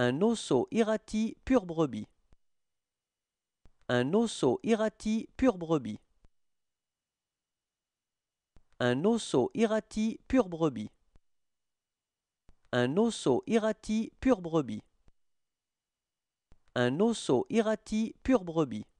Un osso irati pure brebis. Un osso irati pure brebis. Un osso irati pure brebis. Un osso irati pure brebis. Un osso irati pure brebis.